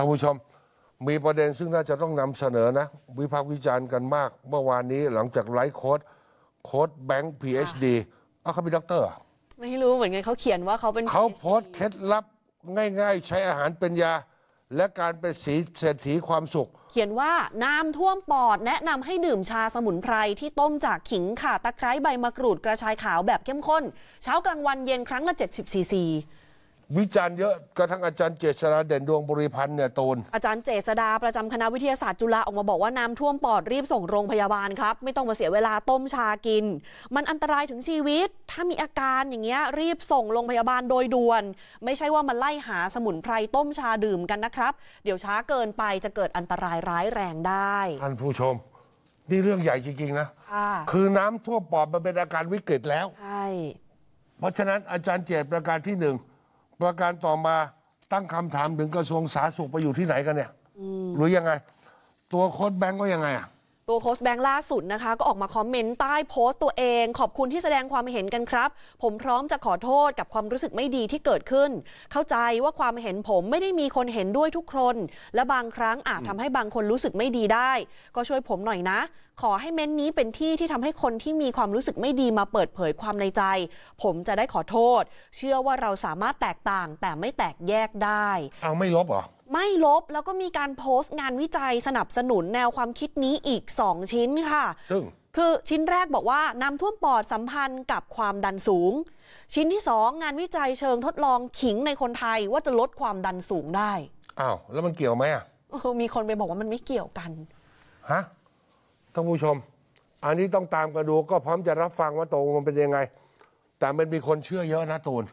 ท่านผู้ชมมีประเด็นซึ่งน่าจะต้องนำเสนอนะ วิพากษ์วิจารณ์กันมาก เมื่อวานนี้หลังจากไลฟ์โค้ดโค้ดแบงค์พีเอชดีเขาเป็นด็อกเตอร์ไม่รู้ เหมือนกันเขาเขียนว่าเขาเป็นเขาโพสเคล็ดลับง่ายๆ ใช้อาหารเป็นยา และการเป็นสีเศรษฐีความสุข เขียนว่า น้ำท่วมปอดแนะนำให้ดื่มชาสมุนไพรที่ต้มจากขิงข่าตะไคร้ใบมะกรูดกระชายขาวแบบเข้มข้น เช้ากลางวันเย็นครั้งละ70ซีซีวิจารณ์เยอะกระทั่งอาจารย์เจษฎาเด่นดวงบริพันธ์เนี่ยตนอาจารย์เจษฎาประจำคณะวิทยาศาสตร์จุฬาออกมาบอกว่าน้ำท่วมปอดรีบส่งโรงพยาบาลครับไม่ต้องมาเสียเวลาต้มชากิน มันอันตรายถึงชีวิต ถ้ามีอาการอย่างเงี้ยรีบส่งโรงพยาบาลโดยด่วน ไม่ใช่ว่ามาไล่หาสมุนไพรต้มชาดื่มกันนะครับเดี๋ยวช้าเกินไปจะเกิดอันตรายร้ายแรงได้ท่านผู้ชม นี่เรื่องใหญ่จริงๆนะคะคือน้ำท่วมปอดมันเป็นอาการวิกฤตแล้วใช่เพราะฉะนั้นอาจารย์เจษประการที่หนึ่งประการต่อมาตั้งคำถามถึงกระทรวงสาธารณสุขไปอยู่ที่ไหนกันเนี่ยหรือยังไง ตัวโค้ดแบงก์ก็ยังไงอ่ะตัวโค้ชแบงค์ล่าสุดนะคะ ก็ออกมาคอมเมนต์ใต้โพสต์ตัวเอง ขอบคุณที่แสดงความเห็นกันครับ ผมพร้อมจะขอโทษกับความรู้สึกไม่ดีที่เกิดขึ้น เข้าใจว่าความเห็นผมไม่ได้มีคนเห็นด้วยทุกคนและบางครั้งอาจทำให้บางคนรู้สึกไม่ดีได้ ก็ช่วยผมหน่อยนะ ขอให้เม้นนี้เป็นที่ที่ทำให้คนที่มีความรู้สึกไม่ดีมาเปิดเผยความในใจ ผมจะได้ขอโทษ เชื่อว่าเราสามารถแตกต่าง แต่ไม่แตกแยกได้เอาไม่ลบเหรอไม่ลบแล้วก็มีการโพสต์งานวิจัยสนับสนุนแนวความคิดนี้อีก 2 ชิ้นค่ะซึ่งคือชิ้นแรกบอกว่าน้ำท่วมปอดสัมพันธ์กับความดันสูง ชิ้นที่ 2 งานวิจัยเชิงทดลองขิงในคนไทยว่าจะลดความดันสูงได้ อ้าวแล้วมันเกี่ยวไหมอ่ะ มีคนไปบอกว่ามันไม่เกี่ยวกัน ฮะท่านผู้ชม อันนี้ต้องตามกันดูก็พร้อมจะรับฟังว่าตวมันเป็นยังไง แต่มันมีคนเชื่อเยอะนะตูน